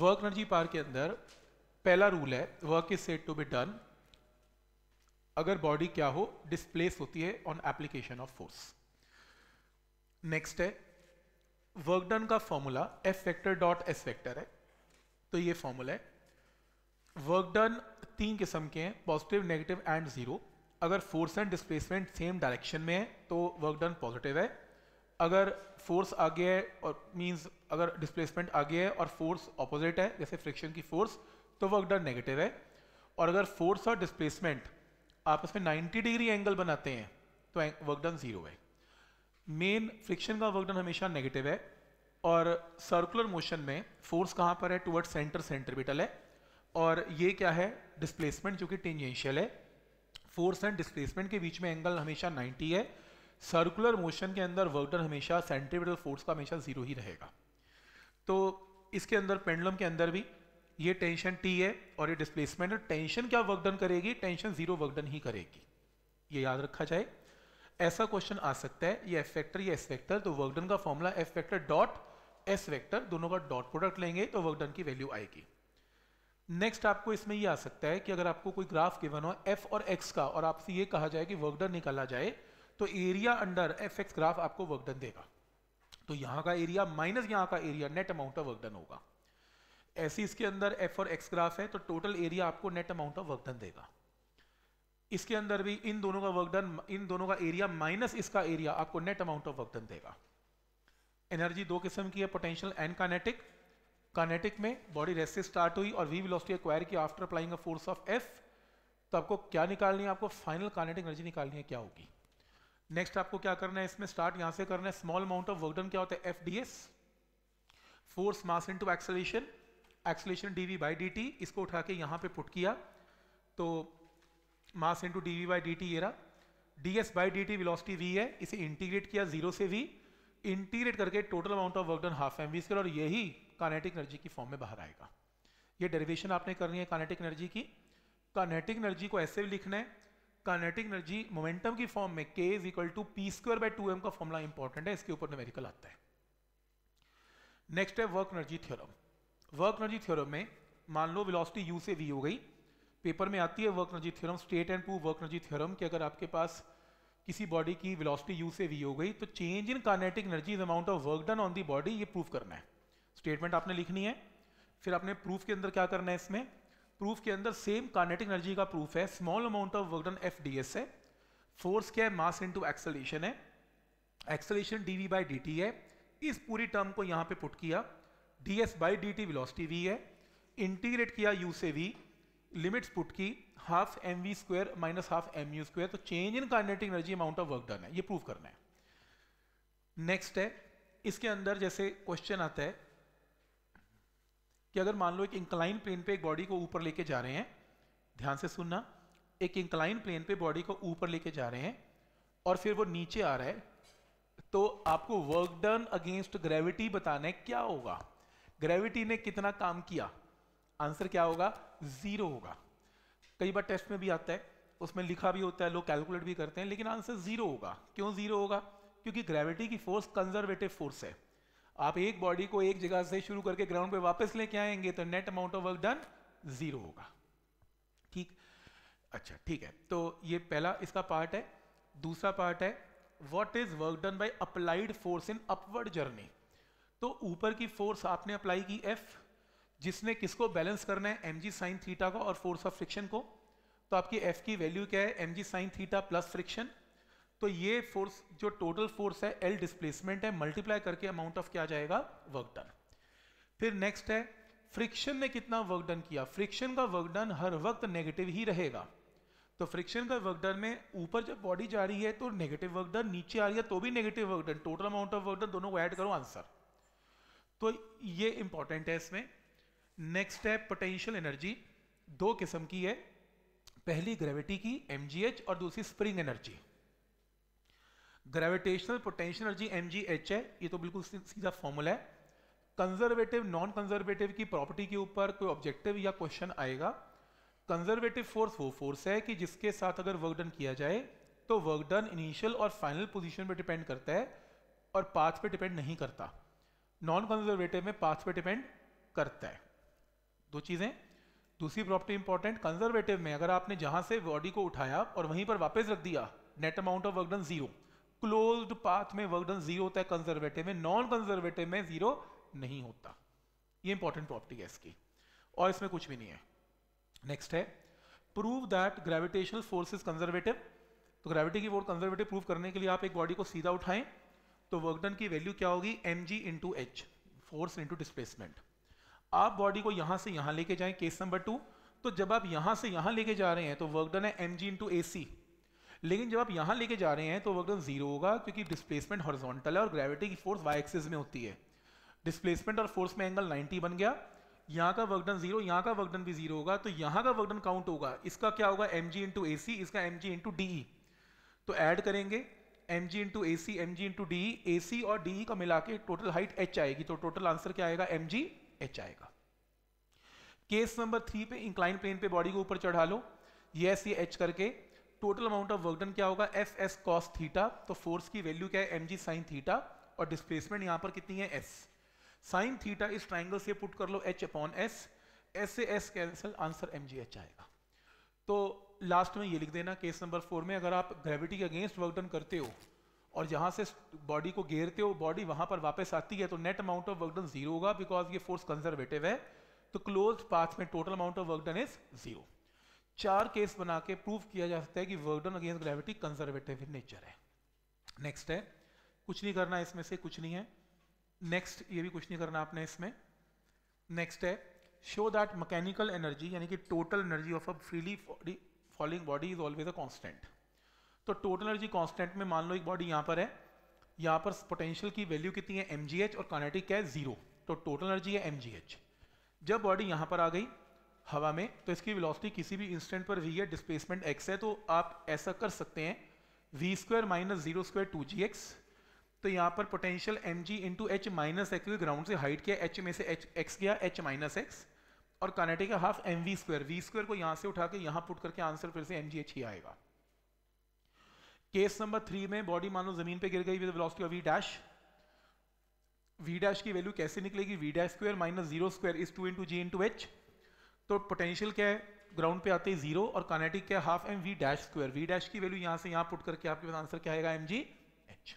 work energy पार के अंदर पहला रूल है work is set to be done अगर बॉडी क्या हो डिस्प्लेस होती है on application of force next है वर्क डन का formula F factor dot S factor है तो ये फॉर्मूला है वर्क डन तीन किस्म के हैं पॉजिटिव नेगेटिव एंड जीरो अगर force and displacement same direction में है तो वर्क डन पॉजिटिव है अगर फोर्स आगे है और मींस अगर डिस्प्लेसमेंट आगे है और फोर्स ऑपोजिट है जैसे फ्रिक्शन की फोर्स तो वर्क डन नेगेटिव है और अगर फोर्स और डिस्प्लेसमेंट आपस में 90 डिग्री एंगल बनाते हैं तो वर्क डन जीरो है मेन फ्रिक्शन का वर्क डन हमेशा नेगेटिव है और सर्कुलर मोशन में फोर्स कहाँ पर है टूवर्ड सेंटर बिटल है और ये क्या है डिस्प्लेसमेंट जो कि टेंजेंशियल है फोर्स एंड डिस्प्लेसमेंट के बीच में एंगल हमेशा 90 है सर्कुलर मोशन के अंदर वर्कडन हमेशा सेंट्रीपिटल फोर्स का हमेशा जीरो ही रहेगा तो इसके अंदर पेंडलम के अंदर भी ये टेंशन टी है और ये डिस्प्लेसमेंट है टेंशन क्या वर्क डन करेगी टेंशन जीरो वर्क डन ही करेगी ये याद रखा जाए ऐसा क्वेश्चन आ सकता है ये एफ फैक्टर ये एस फैक्टर तो वर्क डन का formula F factor dot S factor दोनों का डॉट प्रोडक्ट लेंगे तो वर्क डन की वैल्यू आएगी नेक्स्ट आपको इसमें ये आ सकता है कि अगर आपको कोई ग्राफ गिवन हो एफ और एक्स का और आपसे ये कहा जाए कि वर्क डन निकाला जाए तो area under F X graph आपको वर्कडन देगा तो यहां का एरिया माइनस यहां का area net amount of work done होगा ऐसी इसके अंदर एफ और एक्स ग्राफ है तो टोटल एरिया आपको नेट अमाउंट ऑफ वर्कडन देगा इसके अंदर भी इन दोनों का वर्कडन इन दोनों का एरिया माइनस इसका एरिया आपको नेट अमाउंट ऑफ वर्कडन देगा एनर्जी दो किस्म की है पोटेंशियल एंड कानेटिक कानेटिक में बॉडी रेस्ट से स्टार्ट हुई और वी वेलोसिटी एक्वायर की after applying a force of F तो आपको क्या निकालनी है आपको फाइनल कानेटिक एनर्जी निकालनी है क्या होगी नेक्स्ट आपको क्या करना है इसमें स्टार्ट यहां से करना है स्मॉल अमाउंट ऑफ वर्कडन क्या होता है F D S force mass into acceleration acceleration D V by D T इसको उठा के यहां पे पुट किया तो mass into D V by D T ये रहा D S by D T velocity V है इसे इंटीग्रेट किया जीरो से वी इंटीग्रेट करके total amount of work done half M V square और यही कानेटिक एनर्जी की फॉर्म में बाहर आएगा ये डेरिवेशन आपने करनी है कानेटिक एनर्जी की कानेटिक एनर्जी को ऐसे भी लिखना है कानेटिक एनर्जी मोमेंटम की फॉर्म में K is equal to P square by two M का फॉर्मूला इंपॉर्टेंट है इसके ऊपर न्यूमेरिकल आता है नेक्स्ट है work energy theorem work energy theorem में मान लो वेलोसिटी यू से वी हो गई पेपर में आती है work energy theorem state and prove work energy theorem कि अगर आपके पास किसी बॉडी की वेलोसिटी यू से वी हो गई तो change in kinetic energy is amount of work done on the body ये प्रूफ करना है स्टेटमेंट आपने लिखनी है फिर आपने प्रूफ के अंदर क्या करना है इसमें प्रूफ के अंदर सेम कार्नेटिक एनर्जी का प्रूफ है small amount of work done F D S है फोर्स क्या है मास इनटू एक्सलेशन है acceleration D V by D T है इस पूरी टर्म को यहाँ पे पुट किया D S by D T velocity V है इंटीग्रेट किया यू से वी लिमिट्स पुट की half M V square minus half M U square तो change in Carnatic energy amount of work done है ये प्रूफ करना है नेक्स्ट है इसके अंदर जैसे क्वेश्चन आता है कि अगर मान लो एक इंक्लाइन प्लेन पे एक बॉडी को ऊपर लेके जा रहे हैं ध्यान से सुनना एक इंक्लाइन प्लेन पे बॉडी को ऊपर लेके जा रहे हैं और फिर वो नीचे आ रहा है तो आपको वर्क डन अगेंस्ट ग्रेविटी बताना है क्या होगा ग्रेविटी ने कितना काम किया आंसर क्या होगा जीरो होगा कई बार टेस्ट में भी आता है उसमें लिखा भी होता है लोग कैलकुलेट भी करते हैं लेकिन आंसर जीरो होगा क्यों जीरो होगा क्योंकि ग्रेविटी की फोर्स कंजर्वेटिव फोर्स है आप एक बॉडी को एक जगह से शुरू करके ग्राउंड पे वापस लेके आएंगे तो net amount of work done zero होगा ठीक अच्छा ठीक है तो ये पहला इसका पार्ट है दूसरा पार्ट है what is work done by applied force in upward journey तो ऊपर की फोर्स आपने अप्लाई की एफ जिसने किसको बैलेंस करना है एम जी साइन थीटा को और फोर्स ऑफ फ्रिक्शन को तो आपकी एफ की वैल्यू क्या है M G sine theta plus friction तो ये फोर्स जो टोटल फोर्स है एल डिस्प्लेसमेंट है मल्टीप्लाई करके अमाउंट ऑफ क्या जाएगा वर्क डन फिर नेक्स्ट है फ्रिक्शन ने कितना वर्क डन किया फ्रिक्शन का वर्क डन हर वक्त नेगेटिव ही रहेगा तो फ्रिक्शन का वर्क डन में ऊपर जब बॉडी जा रही है तो नेगेटिव वर्क डन नीचे आ रही है तो भी negative work done total amount of work done दोनों को ऐड करो आंसर तो ये इंपॉर्टेंट है इसमें नेक्स्ट है पोटेंशियल एनर्जी दो किस्म की है पहली ग्रेविटी की एम और दूसरी spring energy gravitational potential energy M G H है ये तो बिल्कुल सीधा फॉर्मूला है कंजर्वेटिव नॉन कंजर्वेटिव की प्रॉपर्टी के ऊपर कोई ऑब्जेक्टिव या क्वेश्चन आएगा कंजर्वेटिव फोर्स वो फोर्स है कि जिसके साथ अगर वर्क डन किया जाए तो वर्क डन इनिशियल और फाइनल पोजीशन पे डिपेंड करता है और पाथ पे डिपेंड नहीं करता नॉन कंजर्वेटिव में पाथ पे डिपेंड करता है दो चीज़ें दूसरी प्रॉपर्टी इंपॉर्टेंट कंजर्वेटिव में अगर आपने जहां से बॉडी को उठाया और वहीं पर वापस रख दिया net amount of work done zero closed path में वर्क डन जीरो होता है कंजर्वेटिव में नॉन कंजर्वेटिव में जीरो नहीं होता ये इंपॉर्टेंट प्रॉपर्टी है इसकी और इसमें कुछ भी नहीं है नेक्स्ट है prove that gravitational force is conservative तो ग्रेविटी की फोर्स कंजर्वेटिव प्रूव करने के लिए आप एक बॉडी को सीधा उठाएं तो वर्क डन की वैल्यू क्या होगी M G into H force into displacement आप बॉडी को यहां से यहां लेके जाएं केस नंबर टू तो जब आप यहां से यहां लेके जा रहे हैं तो वर्क डन है M G into A C लेकिन जब आप यहाँ लेके जा रहे हैं तो वर्कडन जीरो होगा क्योंकि डिस्प्लेसमेंट हॉरिजॉन्टल है और ग्रेविटी की फोर्स वाई एक्सिस में होती है डिस्प्लेसमेंट और फोर्स में एंगल 90 बन गया यहाँ का वर्कडन जीरो यहाँ का वर्कडन भी जीरो होगा तो यहाँ का वर्कडन काउंट होगा इसका क्या होगा एम जी इंटू इसका एम जी इंटू तो ऐड करेंगे M G into A C M G into D A C और डी e का मिला के टोटल हाइट एच आएगी तो टोटल आंसर क्या आएगा एम जी एच आएगा केस नंबर थ्री पे इंक्लाइन प्लेन पे बॉडी को ऊपर चढ़ा लो ये एच करके total amount of work done क्या होगा एफ एस कॉस थीटा तो फोर्स की वैल्यू क्या है एम जी साइन थीटा और डिस्प्लेसमेंट यहां पर कितनी है एस साइन थीटा इस ट्राइंगल से पुट कर लो एच अपॉन एस एस से S cancel answer M G H आएगा तो लास्ट में ये लिख देना केस नंबर फोर में अगर आप ग्रेविटी के अगेंस्ट वर्क डन करते हो और जहां से बॉडी को घेरते हो बॉडी वहां पर वापस आती है तो net amount of work done zero होगा बिकॉज ये फोर्स कंजर्वेटिव है तो क्लोज पाथ में total amount of work done is zero चार केस बना के प्रूव किया जा सकता है कि work done against gravity conservative in nature है नेक्स्ट है कुछ नहीं करना इसमें से कुछ नहीं है नेक्स्ट ये भी कुछ नहीं करना आपने इसमें नेक्स्ट है शो दैट मैकेनिकल एनर्जी यानी कि total energy of a freely falling body is always a constant तो टोटल एनर्जी कॉन्स्टेंट में मान लो एक बॉडी यहाँ पर है यहाँ पर पोटेंशियल की वैल्यू कितनी है एम और कॉनेटिक है जीरो तो टोटल एनर्जी है एम जब बॉडी यहाँ पर आ गई हवा में तो इसकी वेलोसिटी किसी भी इंस्टेंट पर वी है डिस्प्लेसमेंट एक्स है तो आप ऐसा कर सकते हैं V square minus zero square two G X तो यहाँ पर potential M G into H minus X ground से हाइट किया एच में से एच एक्स गया एच माइनस एक्स और kinetic half M V square V square को यहाँ से उठा के यहाँ पुट करके आंसर फिर से एम जी एच ही आएगा केस नंबर थ्री में बॉडी मानो जमीन पे गिर गई velocity of V dash V dash की वैल्यू कैसे निकलेगी V dash square minus zero square is two into G into H तो पोटेंशियल क्या है ग्राउंड पे आते जीरो और कानेटिक क्या half M V dash square V dash की वैल्यू यहां से यहां पुट करके आपके पास आंसर क्या आएगा एम जी एच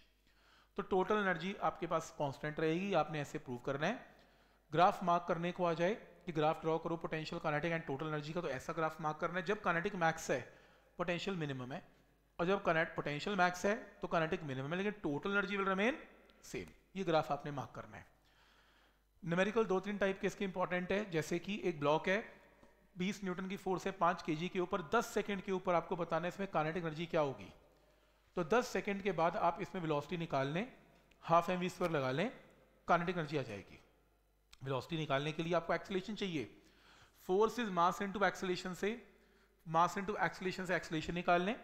तो टोटल एनर्जी आपके पास कॉन्स्टेंट रहेगी आपने ऐसे प्रूव करना है ग्राफ मार्क करने को आ जाए कि ग्राफ ड्रॉ करो potential kinetic and total energy का तो ऐसा ग्राफ मार्क करना है जब कानेटिक मैक्स है पोटेंशियल मिनिमम है और जब कनेक्ट पोटेंशियल मैक्स है तो कनेटिक मिनिमम है लेकिन total energy will remain same ये ग्राफ आपने मार्क करना है न्यूमेरिकल दो तीन टाइप के इसके इंपॉर्टेंट है जैसे कि एक ब्लॉक है बीस न्यूटन की फोर्स है पांच के के ऊपर दस सेकंड के ऊपर आपको बताना है इसमें कानेटिक एनर्जी क्या होगी तो दस सेकंड के बाद आप इसमें विलोसिटी निकाल लें हाफ एम स्क्वायर लगा लें कानेटिक एनर्जी आ जाएगी वेलोसिटी निकालने के लिए आपको एक्सलेशन चाहिए force is mass into acceleration से मास इनटू एक्सलेशन से एक्सलेशन निकाल लें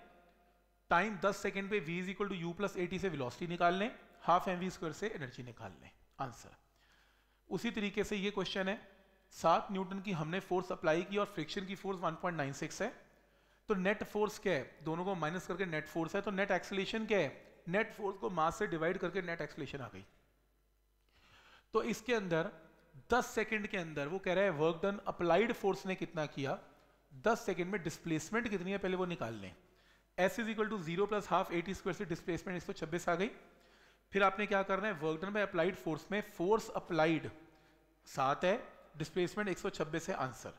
टाइम 10 सेकंड पे v is equal to U plus A T से वेलोसिटी निकाल लें हाफ एम वी स्क्वायर से एनर्जी निकाल लें आंसर उसी तरीके से ये क्वेश्चन है सात न्यूटन की हमने फोर्स अप्लाई की और फ्रिक्शन की फोर्स 1.96 है तो नेट फोर्स क्या है दोनों को माइनस करके नेट फोर्स है तो नेट एक्सलेशन क्या है नेट फोर्स को मास से डिवाइड करके नेट एक्सलेशन आ गई तो इसके अंदर 10 सेकंड के अंदर वो कह रहा है वर्क डन अप्लाइड फोर्स ने कितना किया 10 सेकंड में डिस्प्लेसमेंट कितनी है पहले वो निकाल लें S is equal to zero plus half A T square से डिस्प्लेसमेंट एक सौ छब्बीस आ गई फिर आपने क्या करना है work done by applied force में फोर्स अप्लाइड सात है डिस्प्लेसमेंट 126 है आंसर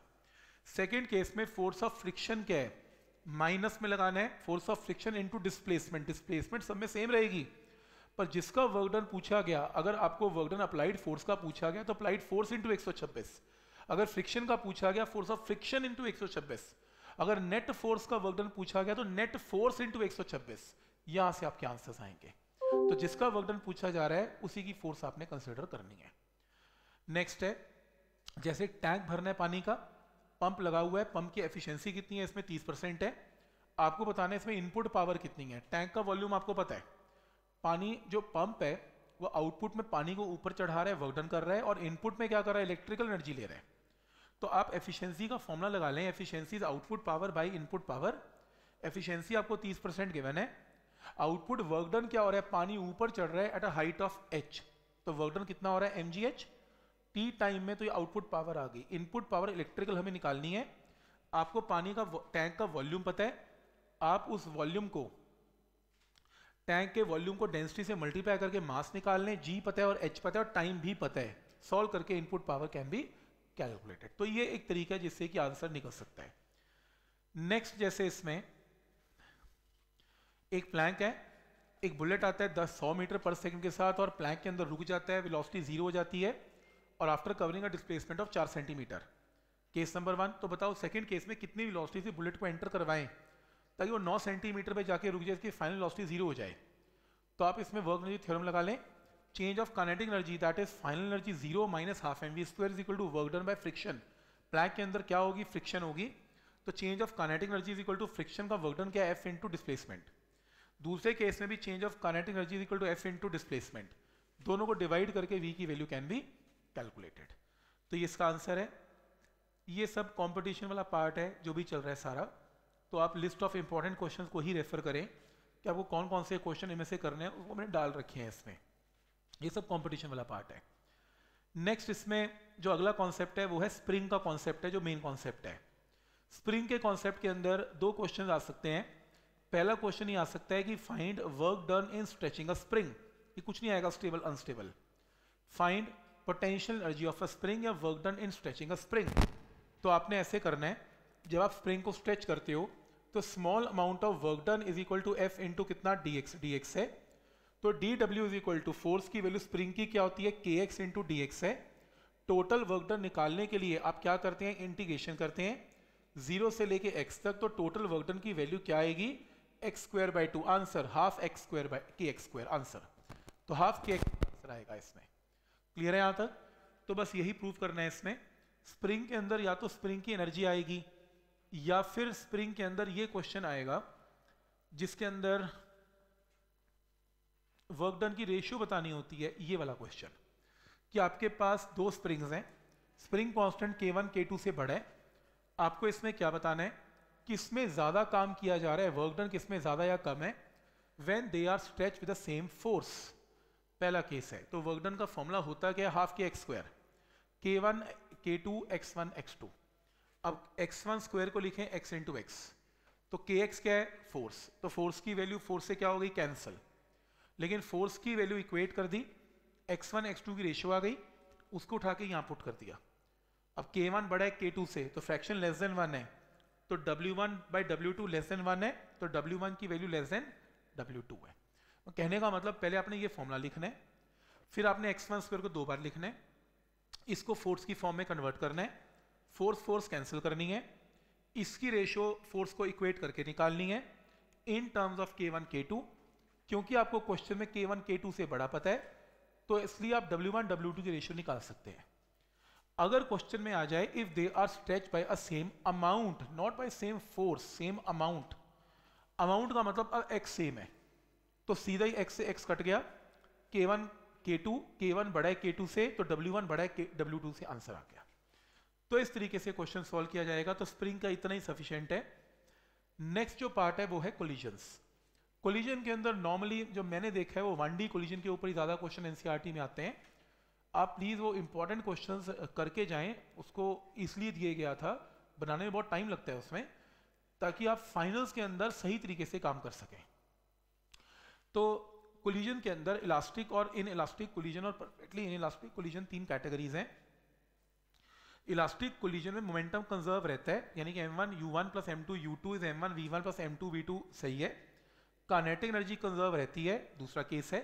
सेकेंड केस में फोर्स ऑफ फ्रिक्शन क्या है माइनस में लगाना है force of friction into displacement displacement सब में सेम रहेगी पर जिसका वर्कडन पूछा गया अगर आपको वर्कडन अप्लाइड फोर्स का पूछा गया तो अप्लाइड फोर्स इंटू एक अगर फ्रिक्शन का पूछा गया फोर्स ऑफ फ्रिक्शन इंटू एक अगर नेट फोर्स का वर्कडन पूछा गया तो नेट फोर्स इंटू एक यहां से आपके आंसर आएंगे तो जिसका वर्कडन पूछा जा रहा है उसी की फोर्स आपने कंसिडर करनी है नेक्स्ट है जैसे टैंक भरना है पानी का पंप लगा हुआ है पंप की एफिशिएंसी कितनी है इसमें 30 परसेंट है आपको बताना है इसमें इनपुट पावर कितनी है टैंक का वॉल्यूम आपको पता है पानी जो पंप है वो आउटपुट में पानी को ऊपर चढ़ा रहा है वर्कडन कर रहा है और इनपुट में क्या कर रहा है इलेक्ट्रिकल एनर्जी ले रहा है तो आप एफिशियंसी का फॉर्मुला लगा लें efficiency is output power by input power efficiency आपको तीस परसेंट गिवन है आउटपुट वर्कडन क्या हो रहा है पानी ऊपर चढ़ रहा है at a height of H तो वर्कडन कितना हो रहा है M G H T time में तो ये आउटपुट पावर आ गई इनपुट पावर इलेक्ट्रिकल हमें निकालनी है आपको पानी का टैंक का वॉल्यूम पता है आप उस वॉल्यूम को टैंक के वॉल्यूम को डेंसिटी से मल्टीप्लाई करके मास निकाल लें जी पता है और एच पता है और टाइम भी पता है सॉल्व करके इनपुट पावर कैन भी कैलकुलेटेड तो ये एक तरीका है जिससे कि आंसर निकल सकता है नेक्स्ट जैसे इसमें एक प्लैंक है एक बुलेट आता है दस सौ मीटर पर सेकंड के साथ और प्लैंक के अंदर रुक जाता है वेलोसिटी जीरो हो जाती है और after covering a displacement of चार सेंटीमीटर केस नंबर वन तो बताओ सेकंड केस में कितनी वेलोसिटी से बुलेट को एंटर करवाएं ताकि वो नौ सेंटीमीटर पर जाके रुक जाए इसकी फाइनल वेलोसिटी जीरो हो जाए तो आप इसमें वर्क एनर्जी थ्योरम लगा लें change of kinetic energy that is final energy zero minus half M V square is equal to work done by friction plank के अंदर क्या होगी फ्रिक्शन होगी तो change of kinetic energy is equal to friction का work done क्या F to displacement दूसरे केस में भी change of kinetic energy is equal to F into displacement दोनों को डिवाइड करके वी की वैल्यू कैन बी कैलकुलेटेड तो ये इसका आंसर है ये सब कंपटीशन वाला पार्ट है जो भी चल रहा है सारा तो आप लिस्ट ऑफ इंपॉर्टेंट क्वेश्चंस को ही रेफर करें कि आपको कौन कौन से क्वेश्चन इनमें से करने हैं उसको मैंने डाल रखे हैं इसमें ये सब कंपटीशन वाला पार्ट है नेक्स्ट इसमें जो अगला कॉन्सेप्ट है वो है स्प्रिंग का कॉन्सेप्ट है जो मेन कॉन्सेप्ट है स्प्रिंग के कॉन्सेप्ट के अंदर दो क्वेश्चन आ सकते हैं पहला क्वेश्चन ये आ सकता है कि find work done in stretching a spring ये कुछ नहीं आएगा stable unstable find potential energy of a spring या work done in stretching a spring तो आपने ऐसे करना है जब आप स्प्रिंग को स्ट्रेच करते हो तो small amount of work done is equal to F into कितना डी एक्स डी एक्स है तो D W is equal to force की वैल्यू स्प्रिंग की क्या होती है K X into D X है टोटल वर्क डन निकालने के लिए आप क्या करते हैं इंटीग्रेशन करते हैं जीरो से लेके एक्स तक तो टोटल वर्क डन की वैल्यू क्या आएगी X square by two answer half X square by K x square answer तो हाफ के एक्स आंसर आएगा इसमें क्लियर है यहां तक तो बस यही प्रूव करना है इसमें स्प्रिंग के अंदर या तो स्प्रिंग की एनर्जी आएगी या फिर स्प्रिंग के अंदर ये क्वेश्चन आएगा जिसके अंदर वर्क डन की रेशियो बतानी होती है ये वाला क्वेश्चन कि आपके पास दो स्प्रिंग्स हैं स्प्रिंग कांस्टेंट के टू से बढ़ा है आपको इसमें क्या बताना है किसमें ज़्यादा काम किया जा रहा है वर्क डन किसमें ज़्यादा या कम है when they are stretch with the same force पहला केस है तो वर्कडन का फॉर्मूला होता क्या है हाफ के x square k one k two x one x two अब एक्स वन स्क्वायर को लिखें एक्स इंटू एक्स तो के एक्स क्या है फोर्स तो फोर्स की वैल्यू फोर्स से क्या हो गई कैंसल लेकिन फोर्स की वैल्यू इक्वेट कर दी एक्स वन एक्स टू की रेशियो आ गई उसको उठा के यहाँ पुट कर दिया अब के वन बड़ा है के टू से तो फ्रैक्शन लेस देन वन है तो W one by W two less than one है तो डब्ल्यू वन की value less than W two है कहने का मतलब पहले आपने ये फॉर्मूला लिखना है फिर आपने एक्स वन स्क्वायर को दो बार लिखना है इसको फोर्स की फॉर्म में कन्वर्ट करना है फोर्स फोर्स कैंसिल करनी है इसकी रेशियो फोर्स को इक्वेट करके निकालनी है in terms of k one k two क्योंकि आपको क्वेश्चन में के वन के टू से बड़ा पता है तो इसलिए आप डब्ल्यू वन डब्ल्यू टू की रेशियो निकाल सकते हैं अगर क्वेश्चन में आ जाए if they are stretch by a same amount not by same force same amount amount का मतलब अब एक्स सेम है तो सीधा ही एक्स से एक्स कट गया के वन के टू के वन बड़ा है के टू से तो डब्ल्यू वन बड़ा है डब्ल्यू टू से आंसर आ गया तो इस तरीके से क्वेश्चन सॉल्व किया जाएगा तो स्प्रिंग का इतना ही सफिशियंट है नेक्स्ट जो पार्ट है वो है कोलिजन्स कोलिजन के अंदर नॉर्मली जो मैंने देखा है वो वन डी कोलिजन के ऊपर ही ज़्यादा क्वेश्चन एनसीईआरटी में आते हैं आप प्लीज़ वो इंपॉर्टेंट क्वेश्चन करके जाएं उसको इसलिए दिया गया था बनाने में बहुत टाइम लगता है उसमें ताकि आप फाइनल्स के अंदर सही तरीके से काम कर सकें तो कोलिजन के अंदर इलास्टिक और इन इलास्टिक कोलिजन और परफेक्टली इन इलास्टिक कोलिजन तीन कैटेगरीज हैं इलास्टिक कोलिजन में मोमेंटम कंजर्व रहता है यानी कि m one u one plus m two u two is m one v one plus m two v two सही है कानेटिक एनर्जी कंजर्व रहती है दूसरा केस है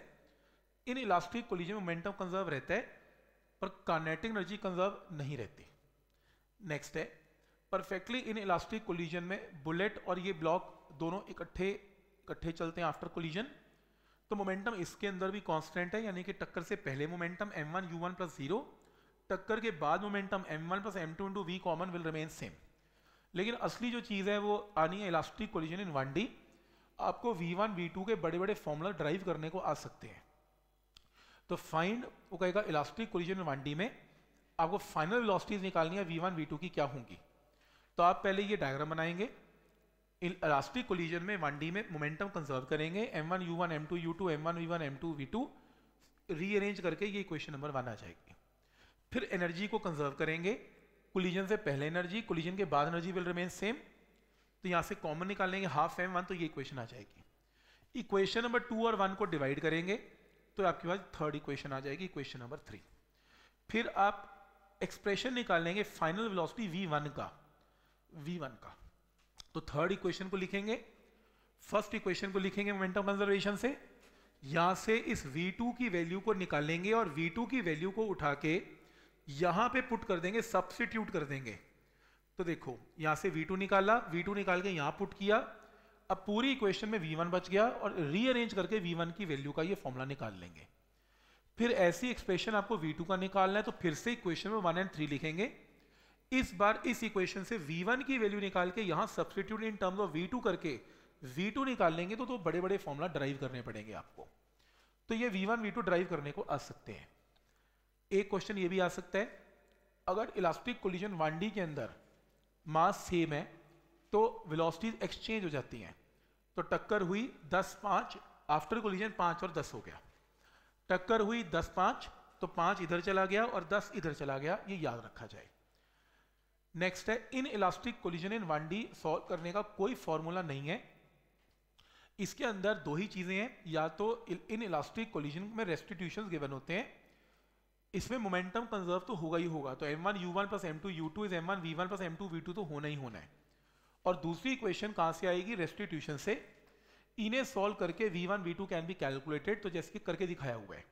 इन इलास्टिक कोलिजन में मोमेंटम कंजर्व रहता है पर कानेटिक एनर्जी कंजर्व नहीं रहती नेक्स्ट है परफेक्टली इन इलास्टिक कोलिजन में बुलेट और ये ब्लॉक दोनों इकट्ठे इकट्ठे चलते हैं आफ्टर कोलिजन तो मोमेंटम इसके अंदर भी कांस्टेंट है यानी कि टक्कर से पहले momentum m one u one plus zero टक्कर के बाद momentum m one plus m two into v common will remain same लेकिन असली जो चीज़ है वो आनी है elastic collision in one D आपको वी वन वी टू के बड़े बड़े फॉर्मूला ड्राइव करने को आ सकते हैं तो फाइंड वो कहेगा elastic collision in one D में आपको फाइनल वेलोसिटीज निकालनी है वी वन वी टू की क्या होंगी तो आप पहले ये डायग्राम बनाएंगे इलास्टिक कोलिजन में वन डी में मोमेंटम कंजर्व करेंगे m one u one m two u two m one v one m two v two rearrange करके ये क्वेश्चन नंबर वन आ जाएगी फिर एनर्जी को कंजर्व करेंगे कोलिजन से पहले एनर्जी कोलिजन के बाद एनर्जी विल रिमेन सेम तो यहाँ से कॉमन निकालेंगे हाफ एम वन तो ये इक्वेशन आ जाएगी इक्वेशन नंबर टू और वन को डिवाइड करेंगे तो आपके पास थर्ड इक्वेशन आ जाएगी इक्वेशन नंबर थ्री फिर आप एक्सप्रेशन निकाल लेंगे फाइनल वेलोसिटी वन का वी वन का तो थर्ड इक्वेशन को लिखेंगे फर्स्ट इक्वेशन को लिखेंगे मोमेंटम कंजर्वेशन से यहां से इस v2 की वैल्यू को निकालेंगे और v2 की वैल्यू को उठा के यहां पे पुट कर देंगे सब्सिट्यूट कर देंगे तो देखो यहां से v2 निकाला v2 निकाल के यहां पुट किया अब पूरी इक्वेशन में v1 बच गया और रीअरेंज करके v1 की वैल्यू का ये फॉर्मूला निकाल लेंगे फिर ऐसी एक्सप्रेशन आपको v2 का निकालना है तो फिर से इक्वेशन में वन एंड थ्री लिखेंगे इस बार इस इक्वेशन से v1 की वैल्यू निकाल के यहां substitute in terms of v2 करके v2 निकाल लेंगे तो तो बड़े बड़े फॉर्मुला ड्राइव करने पड़ेंगे आपको तो ये v1 v2 ड्राइव करने को आ सकते हैं एक क्वेश्चन ये भी आ सकता है अगर इलास्टिक कोलिजन वानडी के अंदर मास सेम है तो वेलोसिटीज एक्सचेंज हो जाती हैं तो टक्कर हुई दस पाँच आफ्टर कोलिजन पाँच और दस हो गया टक्कर हुई दस पाँच तो पाँच इधर चला गया और दस इधर चला गया ये याद रखा जाए नेक्स्ट है inelastic collision in one D solve करने का कोई फॉर्मूला नहीं है इसके अंदर दो ही चीज़ें हैं या तो इन इलास्टिक कोलिजन में रेस्टिट्यूशन गिवन होते हैं इसमें मोमेंटम कंजर्व तो होगा ही होगा तो m one u one plus m two u two is m one v one plus m two v two तो होना ही होना है और दूसरी इक्वेशन कहां से आएगी रेस्टिट्यूशन से इन्हें सॉल्व करके v one v two can be calculated तो जैसे कि करके दिखाया हुआ है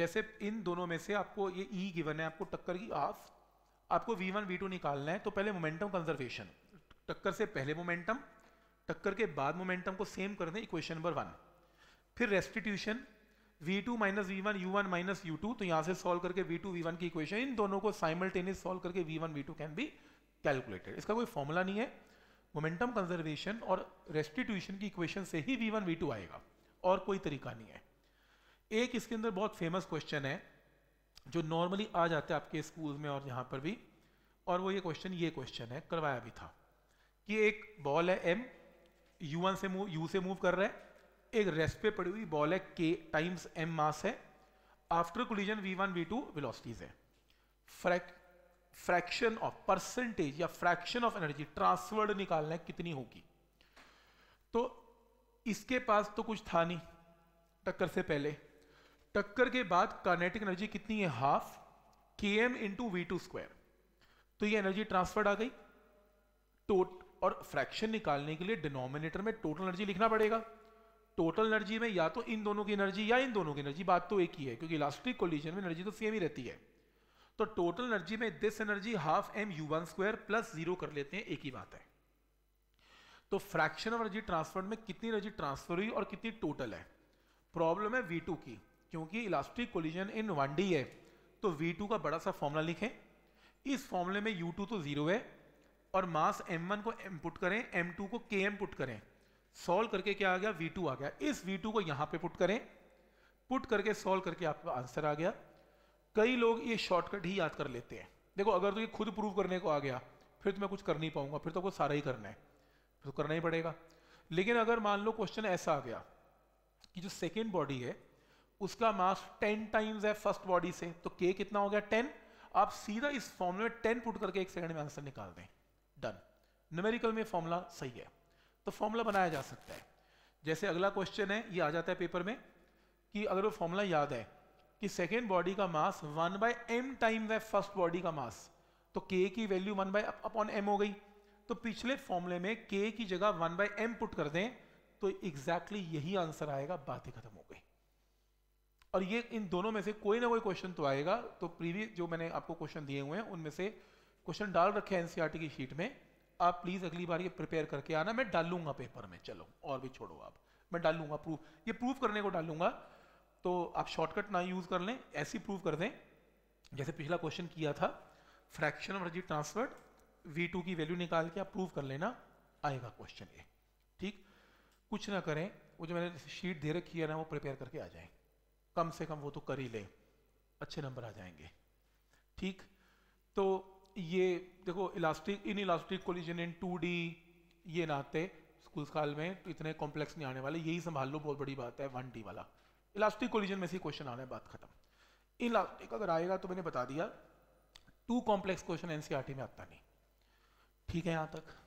जैसे इन दोनों में से आपको ये ई e गिवन है आपको टक्कर की आप आपको v1 v2 निकालना है तो पहले मोमेंटम कंजर्वेशन टक्कर से पहले मोमेंटम टक्कर के बाद मोमेंटम को सेम कर दें इक्वेशन नंबर वन फिर restitution v2 two minus v one u one minus u two तो यहाँ से सॉल्व करके v2 v1 की इक्वेशन इन दोनों को साइमल्टेनियस सॉल्व करके v1 v2 can be calculated इसका कोई फॉर्मूला नहीं है मोमेंटम कंजर्वेशन और रेस्टिट्यूशन की इक्वेशन से ही v1 v2 आएगा और कोई तरीका नहीं है एक इसके अंदर बहुत फेमस क्वेश्चन है जो नॉर्मली आ जाते हैं आपके स्कूल में और यहाँ पर भी और वो ये क्वेश्चन ये क्वेश्चन है करवाया भी था कि एक बॉल है एम यू वन से मूव यू से मूव कर रहा है एक रेस्ट पे पड़ी हुई बॉल है के टाइम्स एम मास है after collision v one v two velocities है फ्रैक्शन ऑफ परसेंटेज या फ्रैक्शन ऑफ एनर्जी ट्रांसफर्ड निकालना है कितनी होगी तो इसके पास तो कुछ था नहीं टक्कर से पहले टक्कर के बाद कार्नेटिक एनर्जी कितनी है हाफ के m into v two square तो ये एनर्जी ट्रांसफर्ड आ गई टोट और फ्रैक्शन निकालने के लिए डिनोमिनेटर में टोटल एनर्जी लिखना पड़ेगा टोटल एनर्जी में या तो इन दोनों की एनर्जी या इन दोनों की एनर्जी बात तो एक ही है क्योंकि इलास्ट्रिक कोलिजन में एनर्जी तो सेम ही रहती है तो टोटल एनर्जी में this energy half M u one square plus zero कर लेते हैं एक ही बात है तो फ्रैक्शन ऑफ एनर्जी ट्रांसफर में कितनी एनर्जी ट्रांसफर हुई और कितनी टोटल है प्रॉब्लम है वी टू की क्योंकि elastic collision in one D है तो वी टू का बड़ा सा फॉर्मूला लिखें इस फॉर्मूले में यू टू तो ज़ीरो है और मास एम वन को एम पुट करें एम टू को के एम पुट करें सॉल्व करके क्या आ गया वी टू आ गया इस वी टू को यहाँ पे पुट करें पुट करके सॉल्व करके आपका आंसर आ गया कई लोग ये शॉर्टकट ही याद कर लेते हैं देखो अगर तो ये खुद प्रूव करने को आ गया फिर तो मैं कुछ कर नहीं पाऊंगा फिर तो आपको सारा ही करना है फिर तो करना ही पड़ेगा लेकिन अगर मान लो क्वेश्चन ऐसा आ गया कि जो सेकेंड बॉडी है उसका मास टेन टाइम्स है फर्स्ट बॉडी से तो के कितना हो गया टेन आप सीधा इस फॉर्मुले में टेन पुट करके एक सेकंड में आंसर निकाल दें डन न्यूमेरिकल में फॉर्मूला सही है तो फॉर्मूला बनाया जा सकता है जैसे अगला क्वेश्चन है ये आ जाता है पेपर में कि अगर वो फॉर्मूला याद है कि सेकेंड बॉडी का mass one by m times है फर्स्ट बॉडी का मास तो के की value one by upon m हो गई तो पिछले फॉर्मूले में के की जगह वन बाय एम पुट कर दें तो एग्जैक्टली exactly यही आंसर आएगा बातें खत्म हो और ये इन दोनों में से कोई ना कोई क्वेश्चन तो आएगा तो प्रीवियस जो मैंने आपको क्वेश्चन दिए हुए हैं उनमें से क्वेश्चन डाल रखे हैं एनसीईआरटी e की शीट में आप प्लीज़ अगली बार ये प्रिपेयर करके आना मैं डालूंगा पेपर में चलो और भी छोड़ो आप मैं डालूंगा प्रूफ ये प्रूफ करने को डालूंगा तो आप शॉर्टकट ना यूज़ कर लें ऐसी प्रूफ कर दें जैसे पिछला क्वेश्चन किया था fraction of energy transferred v two की वैल्यू निकाल के आप प्रूफ कर लेना आएगा क्वेश्चन ये ठीक कुछ ना करें वो जो मैंने शीट दे रखी है ना वो प्रिपेयर करके आ जाए कम से कम वो तो कर ही ले अच्छे नंबर आ जाएंगे ठीक तो ये देखो elastic inelastic collision in two ये नाते स्कूल काल में तो इतने कॉम्प्लेक्स नहीं आने वाले यही संभाल लो बहुत बड़ी बात है वन डी वाला इलास्टिक कोलिजन में से क्वेश्चन आना है बात खत्म इन इलास्टिक अगर आएगा तो मैंने बता दिया टू कॉम्प्लेक्स क्वेश्चन एनसीआरटी में आता नहीं ठीक है यहां तक